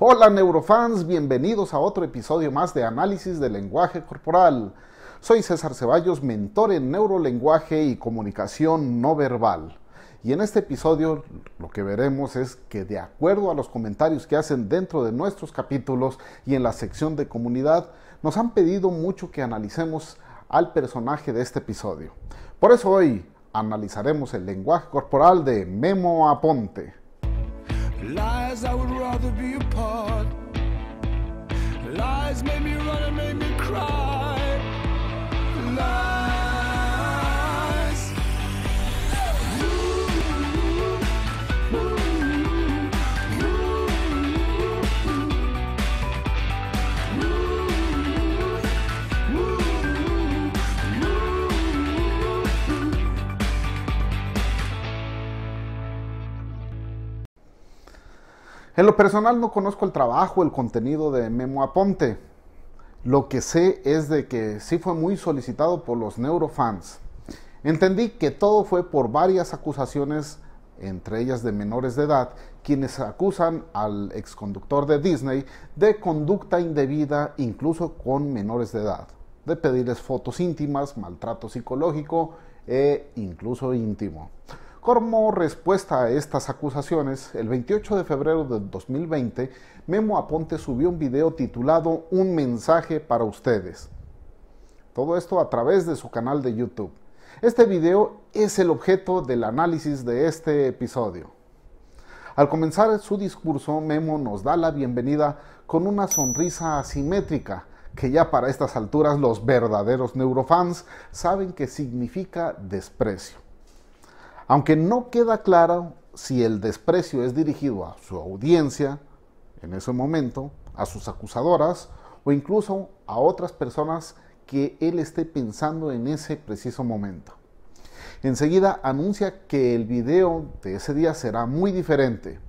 Hola neurofans, bienvenidos a otro episodio más de Análisis del Lenguaje Corporal. Soy César Ceballos, mentor en neurolenguaje y comunicación no verbal. Y en este episodio lo que veremos es que de acuerdo a los comentarios que hacen dentro de nuestros capítulos y en la sección de comunidad, nos han pedido mucho que analicemos al personaje de este episodio. Por eso hoy analizaremos el lenguaje corporal de Memo Aponte. Lies I would rather be apart. Lies made me run and made me cry. En lo personal no conozco el trabajo, el contenido de Memo Aponte. Lo que sé es de que sí fue muy solicitado por los neurofans. Entendí que todo fue por varias acusaciones, entre ellas de menores de edad, quienes acusan al exconductor de Disney de conducta indebida incluso con menores de edad, de pedirles fotos íntimas, maltrato psicológico e incluso íntimo. Como respuesta a estas acusaciones, el 28 de febrero de 2020, Memo Aponte subió un video titulado Un mensaje para ustedes. Todo esto a través de su canal de YouTube. Este video es el objeto del análisis de este episodio. Al comenzar su discurso, Memo nos da la bienvenida con una sonrisa asimétrica, que ya para estas alturas los verdaderos neurofans saben que significa desprecio. Aunque no queda claro si el desprecio es dirigido a su audiencia en ese momento, a sus acusadoras o incluso a otras personas que él esté pensando en ese preciso momento. Enseguida anuncia que el video de ese día será muy diferente.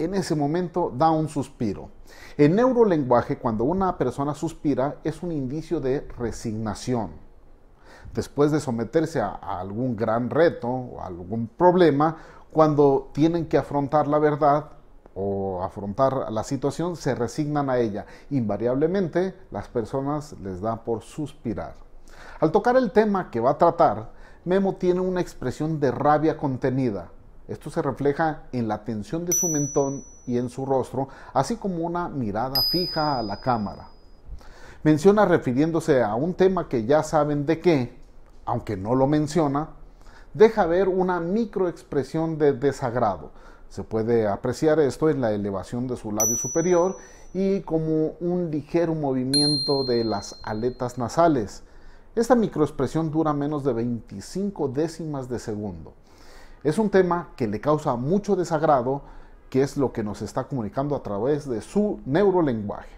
En ese momento da un suspiro. En neurolenguaje, cuando una persona suspira, es un indicio de resignación después de someterse a, algún gran reto o algún problema, cuando tienen que afrontar la verdad o afrontar la situación, se resignan a ella. Invariablemente las personas les da por suspirar. Al tocar el tema que va a tratar, Memo tiene una expresión de rabia contenida. Esto se refleja en la tensión de su mentón y en su rostro, así como una mirada fija a la cámara. Menciona refiriéndose a un tema que ya saben de qué, aunque no lo menciona, deja ver una microexpresión de desagrado. Se puede apreciar esto en la elevación de su labio superior y como un ligero movimiento de las aletas nasales. Esta microexpresión dura menos de 25 décimas de segundo. Es un tema que le causa mucho desagrado, que es lo que nos está comunicando a través de su neurolenguaje.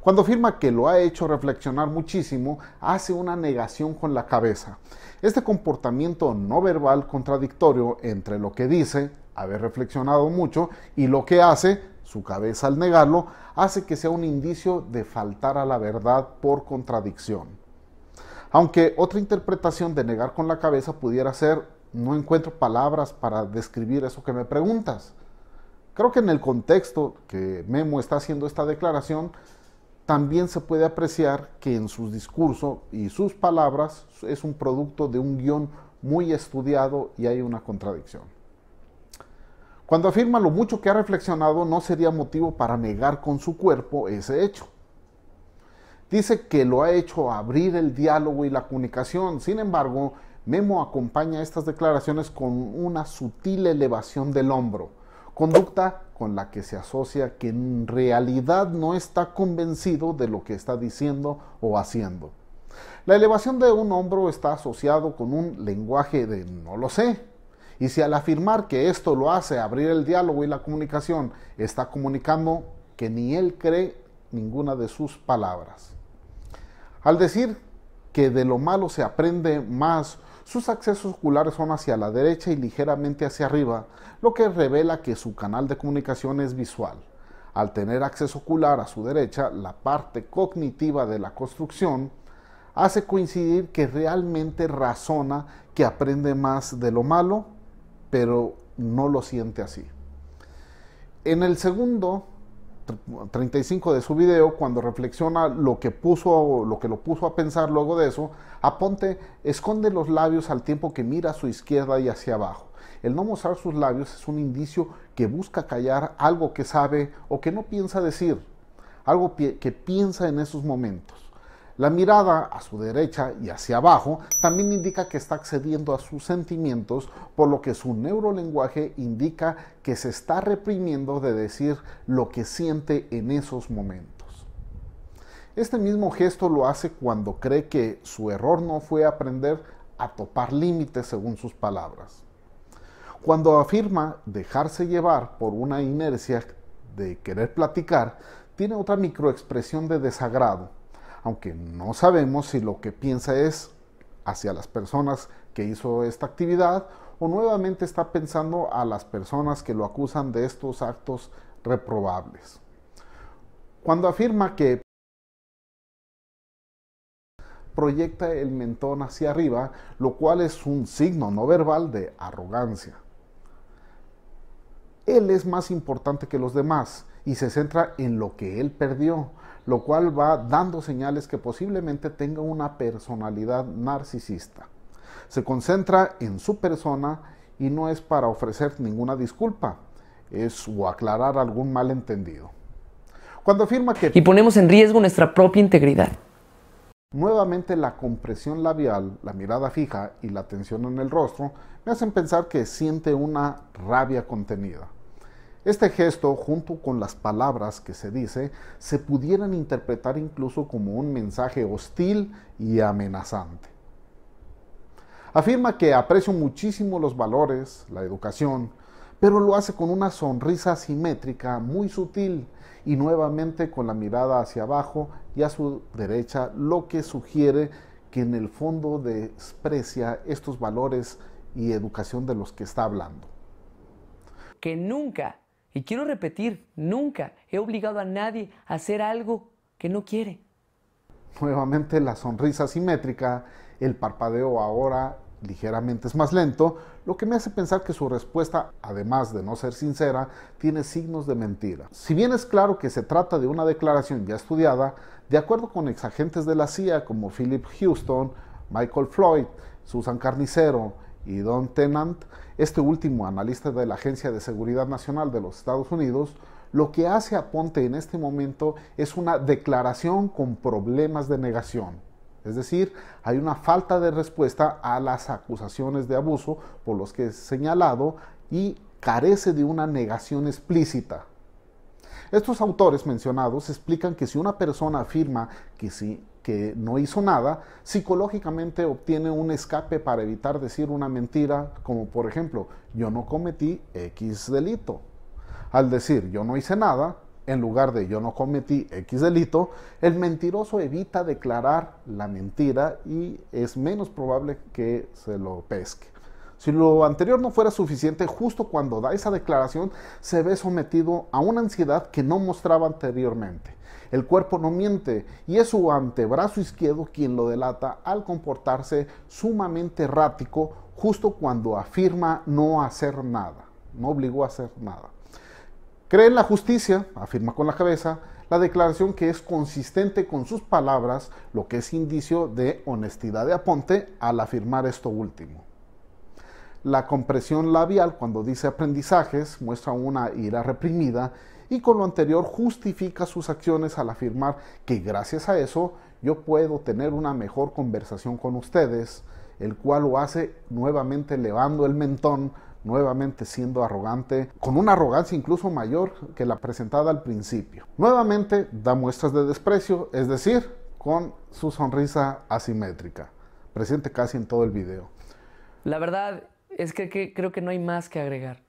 Cuando afirma que lo ha hecho reflexionar muchísimo, hace una negación con la cabeza. Este comportamiento no verbal contradictorio entre lo que dice, haber reflexionado mucho, y lo que hace, su cabeza al negarlo, hace que sea un indicio de faltar a la verdad por contradicción. Aunque otra interpretación de negar con la cabeza pudiera ser, no encuentro palabras para describir eso que me preguntas. Creo que en el contexto que Memo está haciendo esta declaración, también se puede apreciar que en su discurso y sus palabras es un producto de un guión muy estudiado y hay una contradicción. Cuando afirma lo mucho que ha reflexionado, no sería motivo para negar con su cuerpo ese hecho. Dice que lo ha hecho abrir el diálogo y la comunicación. Sin embargo, Memo acompaña estas declaraciones con una sutil elevación del hombro conducta con la que se asocia que en realidad no está convencido de lo que está diciendo o haciendo. La elevación de un hombro está asociado con un lenguaje de no lo sé. Y si al afirmar que esto lo hace abrir el diálogo y la comunicación, está comunicando que ni él cree ninguna de sus palabras. Al decir que de lo malo se aprende más sus accesos oculares son hacia la derecha y ligeramente hacia arriba, lo que revela que su canal de comunicación es visual. Al tener acceso ocular a su derecha, la parte cognitiva de la construcción hace coincidir que realmente razona que aprende más de lo malo, pero no lo siente así. En el segundo, 35 de su video, cuando reflexiona lo que puso, lo que lo puso a pensar luego de eso, Aponte esconde los labios al tiempo que mira a su izquierda y hacia abajo. El no mostrar sus labios es un indicio que busca callar algo que sabe o que no piensa decir, algo que piensa en esos momentos. La mirada a su derecha y hacia abajo también indica que está accediendo a sus sentimientos, por lo que su neurolenguaje indica que se está reprimiendo de decir lo que siente en esos momentos. Este mismo gesto lo hace cuando cree que su error no fue aprender a topar límites según sus palabras. Cuando afirma dejarse llevar por una inercia de querer platicar, tiene otra microexpresión de desagrado, aunque no sabemos si lo que piensa es hacia las personas que hizo esta actividad o nuevamente está pensando a las personas que lo acusan de estos actos reprobables. Cuando afirma que proyecta el mentón hacia arriba, lo cual es un signo no verbal de arrogancia. Él es más importante que los demás y se centra en lo que él perdió, lo cual va dando señales que posiblemente tenga una personalidad narcisista. Se concentra en su persona y no es para ofrecer ninguna disculpa, es o aclarar algún malentendido. Cuando afirma que... Y ponemos en riesgo nuestra propia integridad. Nuevamente la compresión labial, la mirada fija y la tensión en el rostro me hacen pensar que siente una rabia contenida. Este gesto, junto con las palabras que se dice, se pudieran interpretar incluso como un mensaje hostil y amenazante. Afirma que aprecio muchísimo los valores, la educación, pero lo hace con una sonrisa simétrica muy sutil y nuevamente con la mirada hacia abajo y a su derecha, lo que sugiere que en el fondo desprecia estos valores y educación de los que está hablando. Que nunca y quiero repetir, nunca he obligado a nadie a hacer algo que no quiere. Nuevamente la sonrisa simétrica, el parpadeo ahora ligeramente es más lento, lo que me hace pensar que su respuesta, además de no ser sincera, tiene signos de mentira. Si bien es claro que se trata de una declaración ya estudiada, de acuerdo con exagentes de la CIA como Philip Houston, Michael Floyd, Susan Carnicero, y Don Tennant, este último analista de la Agencia de Seguridad Nacional de los Estados Unidos, lo que hace Aponte en este momento es una declaración con problemas de negación. Es decir, hay una falta de respuesta a las acusaciones de abuso por los que es señalado y carece de una negación explícita. Estos autores mencionados explican que si una persona afirma que si que no hizo nada, psicológicamente obtiene un escape para evitar decir una mentira, como por ejemplo, yo no cometí X delito. Al decir yo no hice nada, en lugar de yo no cometí X delito, el mentiroso evita declarar la mentira y es menos probable que se lo pesque. Si lo anterior no fuera suficiente, justo cuando da esa declaración se ve sometido a una ansiedad que no mostraba anteriormente. El cuerpo no miente y es su antebrazo izquierdo quien lo delata al comportarse sumamente errático justo cuando afirma no hacer nada. No obligó a hacer nada. Cree en la justicia, afirma con la cabeza, la declaración que es consistente con sus palabras, lo que es indicio de honestidad de Aponte al afirmar esto último. La compresión labial, cuando dice aprendizajes, muestra una ira reprimida y con lo anterior justifica sus acciones al afirmar que gracias a eso yo puedo tener una mejor conversación con ustedes, el cual lo hace nuevamente elevando el mentón, nuevamente siendo arrogante, con una arrogancia incluso mayor que la presentada al principio. Nuevamente da muestras de desprecio, es decir, con su sonrisa asimétrica, presente casi en todo el video. La verdad es que, creo que no hay más que agregar.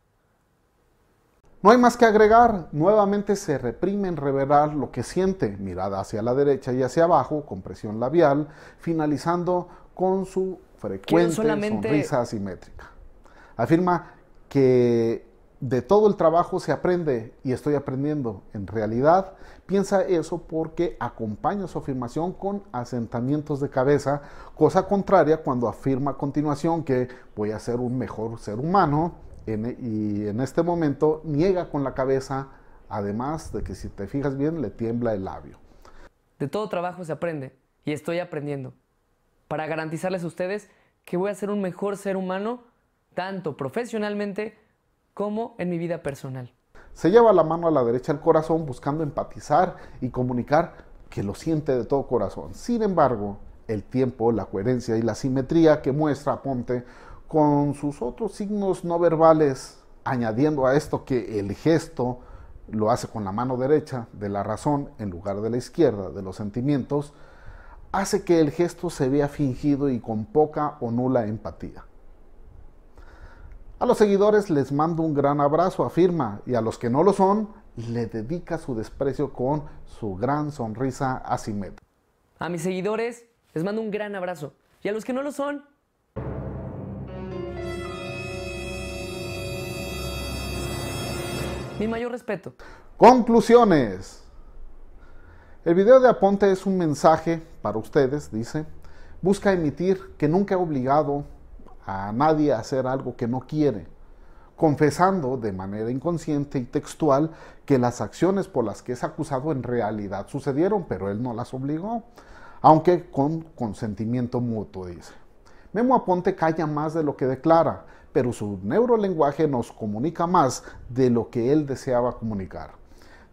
No hay más que agregar, nuevamente se reprime en revelar lo que siente, mirada hacia la derecha y hacia abajo, con presión labial, finalizando con su frecuente sonrisa asimétrica. Afirma que de todo el trabajo se aprende y estoy aprendiendo. En realidad, piensa eso porque acompaña su afirmación con asentamientos de cabeza, cosa contraria cuando afirma a continuación que voy a ser un mejor ser humano e-, y en este momento niega con la cabeza, además de que si te fijas bien le tiembla el labio. De todo trabajo se aprende y estoy aprendiendo. Para garantizarles a ustedes que voy a ser un mejor ser humano, tanto profesionalmente, como en mi vida personal. Se lleva la mano a la derecha del corazón buscando empatizar y comunicar que lo siente de todo corazón. Sin embargo, el tiempo, la coherencia y la simetría que muestra Ponte con sus otros signos no verbales, añadiendo a esto que el gesto lo hace con la mano derecha de la razón en lugar de la izquierda de los sentimientos, hace que el gesto se vea fingido y con poca o nula empatía. A los seguidores les mando un gran abrazo, afirma, y a los que no lo son, le dedica su desprecio con su gran sonrisa a A mis seguidores les mando un gran abrazo, y a los que no lo son, mi mayor respeto. Conclusiones. El video de Aponte es un mensaje para ustedes, dice. Busca emitir que nunca ha obligado a nadie hacer algo que no quiere, confesando de manera inconsciente y textual que las acciones por las que es acusado en realidad sucedieron, pero él no las obligó, aunque con consentimiento mutuo, dice. Memo Aponte calla más de lo que declara, pero su neurolenguaje nos comunica más de lo que él deseaba comunicar.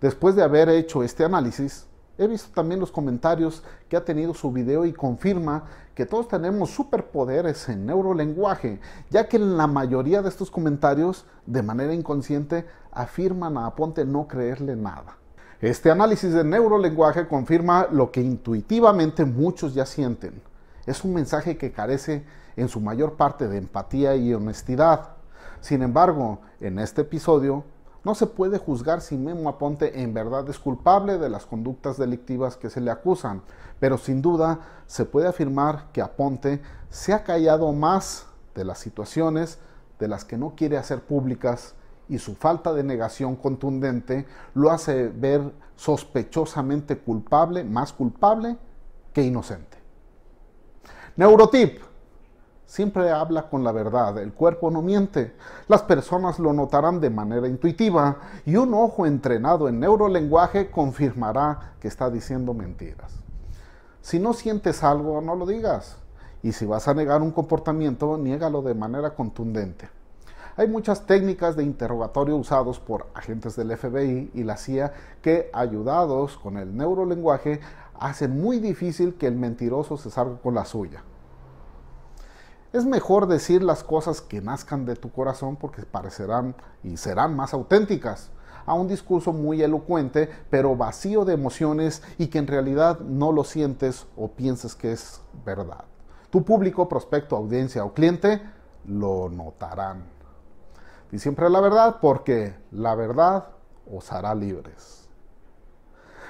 Después de haber hecho este análisis, He visto también los comentarios que ha tenido su video y confirma que todos tenemos superpoderes en neurolenguaje, ya que la mayoría de estos comentarios, de manera inconsciente, afirman a Aponte no creerle nada. Este análisis de neurolenguaje confirma lo que intuitivamente muchos ya sienten. Es un mensaje que carece en su mayor parte de empatía y honestidad. Sin embargo, en este episodio no se puede juzgar si Memo Aponte en verdad es culpable de las conductas delictivas que se le acusan, pero sin duda se puede afirmar que Aponte se ha callado más de las situaciones de las que no quiere hacer públicas y su falta de negación contundente lo hace ver sospechosamente culpable, más culpable que inocente. Neurotip siempre habla con la verdad, el cuerpo no miente. Las personas lo notarán de manera intuitiva y un ojo entrenado en neurolenguaje confirmará que está diciendo mentiras. Si no sientes algo, no lo digas. Y si vas a negar un comportamiento, niégalo de manera contundente. Hay muchas técnicas de interrogatorio usados por agentes del FBI y la CIA que, ayudados con el neurolenguaje, hacen muy difícil que el mentiroso se salga con la suya. Es mejor decir las cosas que nazcan de tu corazón porque parecerán y serán más auténticas a un discurso muy elocuente, pero vacío de emociones y que en realidad no lo sientes o piensas que es verdad. Tu público, prospecto, audiencia o cliente lo notarán. Y siempre la verdad porque la verdad os hará libres.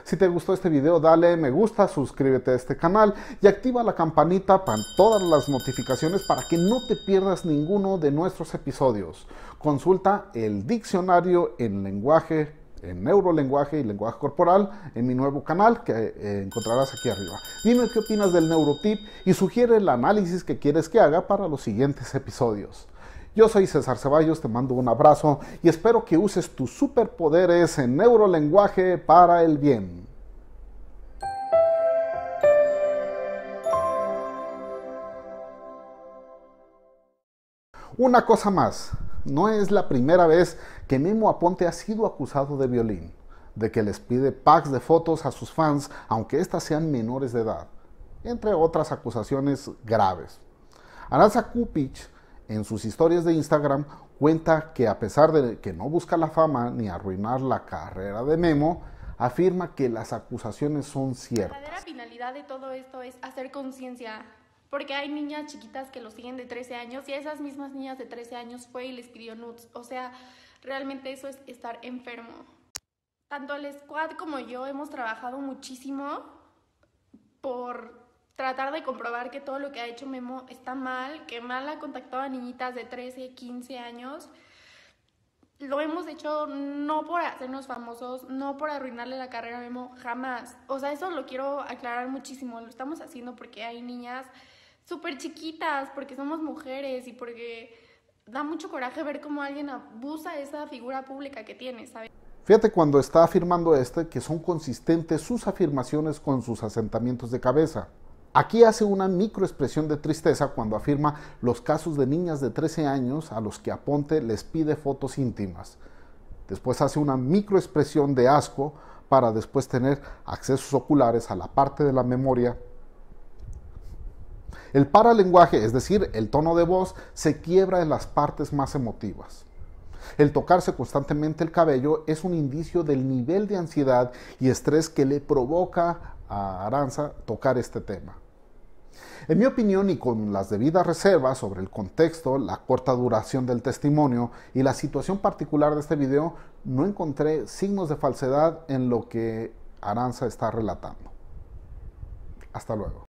Si te gustó este video, dale me gusta, suscríbete a este canal y activa la campanita para todas las notificaciones para que no te pierdas ninguno de nuestros episodios. Consulta el diccionario en lenguaje en neurolenguaje y lenguaje corporal en mi nuevo canal que eh, encontrarás aquí arriba. Dime qué opinas del neurotip y sugiere el análisis que quieres que haga para los siguientes episodios. Yo soy César Ceballos, te mando un abrazo y espero que uses tus superpoderes en neurolenguaje para el bien. Una cosa más, no es la primera vez que Mimo Aponte ha sido acusado de violín, de que les pide packs de fotos a sus fans, aunque éstas sean menores de edad, entre otras acusaciones graves. Aranza Kupic en sus historias de Instagram cuenta que a pesar de que no busca la fama ni arruinar la carrera de Memo, afirma que las acusaciones son ciertas. La verdadera finalidad de todo esto es hacer conciencia, porque hay niñas chiquitas que lo siguen de 13 años y a esas mismas niñas de 13 años fue y les pidió nudes. O sea, realmente eso es estar enfermo. Tanto el squad como yo hemos trabajado muchísimo por tratar de comprobar que todo lo que ha hecho Memo está mal, que mal ha contactado a niñitas de 13, 15 años. Lo hemos hecho no por hacernos famosos, no por arruinarle la carrera a Memo, jamás. O sea, eso lo quiero aclarar muchísimo. Lo estamos haciendo porque hay niñas súper chiquitas, porque somos mujeres y porque da mucho coraje ver cómo alguien abusa esa figura pública que tiene, Fíjate cuando está afirmando este que son consistentes sus afirmaciones con sus asentamientos de cabeza. Aquí hace una microexpresión de tristeza cuando afirma los casos de niñas de 13 años a los que Aponte les pide fotos íntimas. Después hace una microexpresión de asco para después tener accesos oculares a la parte de la memoria. El paralenguaje, es decir, el tono de voz, se quiebra en las partes más emotivas. El tocarse constantemente el cabello es un indicio del nivel de ansiedad y estrés que le provoca a Aranza tocar este tema. En mi opinión y con las debidas reservas sobre el contexto, la corta duración del testimonio y la situación particular de este video, no encontré signos de falsedad en lo que Aranza está relatando. Hasta luego.